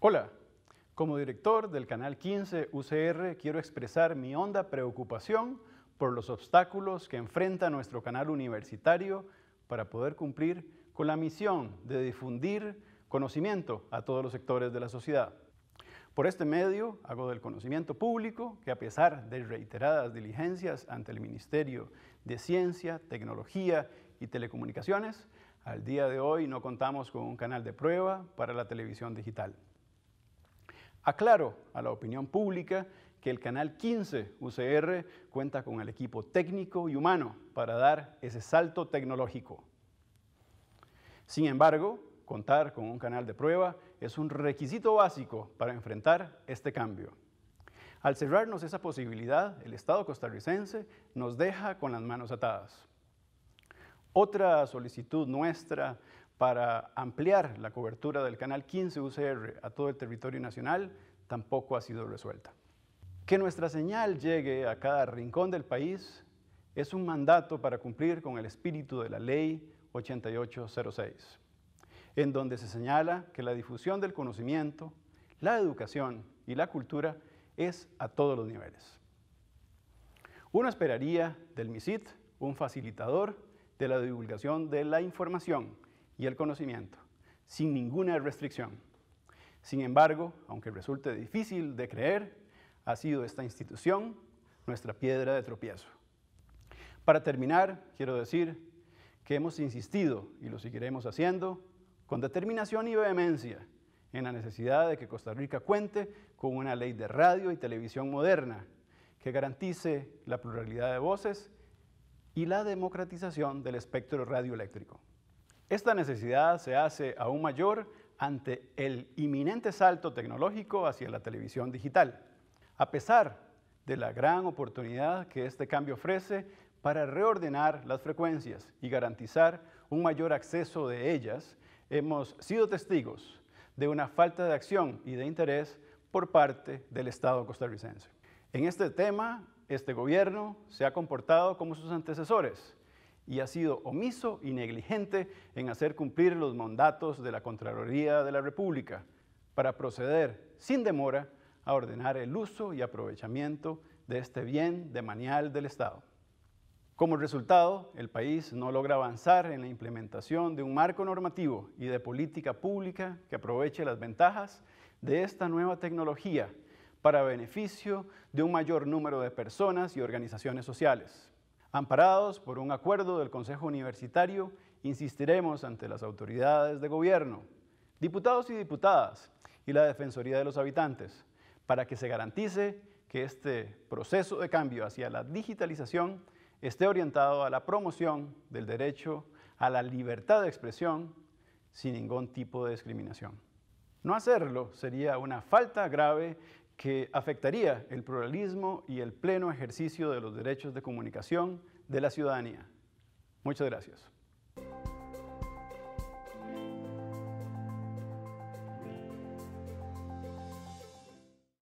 Hola, como director del Canal 15 UCR quiero expresar mi honda preocupación por los obstáculos que enfrenta nuestro canal universitario para poder cumplir con la misión de difundir conocimiento a todos los sectores de la sociedad. Por este medio hago del conocimiento público que a pesar de reiteradas diligencias ante el Ministerio de Ciencia, Tecnología y Telecomunicaciones, al día de hoy no contamos con un canal de prueba para la televisión digital. Aclaro a la opinión pública que el Canal 15 UCR cuenta con el equipo técnico y humano para dar ese salto tecnológico. Sin embargo, contar con un canal de prueba es un requisito básico para enfrentar este cambio. Al cerrarnos esa posibilidad, el Estado costarricense nos deja con las manos atadas. Otra solicitud nuestra para ampliar la cobertura del Canal 15 UCR a todo el territorio nacional tampoco ha sido resuelta. Que nuestra señal llegue a cada rincón del país es un mandato para cumplir con el espíritu de la Ley 8806, en donde se señala que la difusión del conocimiento, la educación y la cultura es a todos los niveles. Uno esperaría del MISIT un facilitador de la divulgación de la información, y el conocimiento, sin ninguna restricción. Sin embargo, aunque resulte difícil de creer, ha sido esta institución nuestra piedra de tropiezo. Para terminar, quiero decir que hemos insistido, y lo seguiremos haciendo, con determinación y vehemencia, en la necesidad de que Costa Rica cuente con una ley de radio y televisión moderna que garantice la pluralidad de voces y la democratización del espectro radioeléctrico. Esta necesidad se hace aún mayor ante el inminente salto tecnológico hacia la televisión digital, a pesar de la gran oportunidad que este cambio ofrece para reordenar las frecuencias y garantizar un mayor acceso de ellas, hemos sido testigos de una falta de acción y de interés por parte del Estado costarricense. En este tema, este gobierno se ha comportado como sus antecesores, y ha sido omiso y negligente en hacer cumplir los mandatos de la Contraloría de la República para proceder sin demora a ordenar el uso y aprovechamiento de este bien de manial del Estado. Como resultado, el país no logra avanzar en la implementación de un marco normativo y de política pública que aproveche las ventajas de esta nueva tecnología para beneficio de un mayor número de personas y organizaciones sociales. Amparados por un acuerdo del Consejo Universitario, insistiremos ante las autoridades de gobierno, diputados y diputadas y la Defensoría de los Habitantes para que se garantice que este proceso de cambio hacia la digitalización esté orientado a la promoción del derecho a la libertad de expresión sin ningún tipo de discriminación. No hacerlo sería una falta grave que afectaría el pluralismo y el pleno ejercicio de los derechos de comunicación de la ciudadanía. Muchas gracias.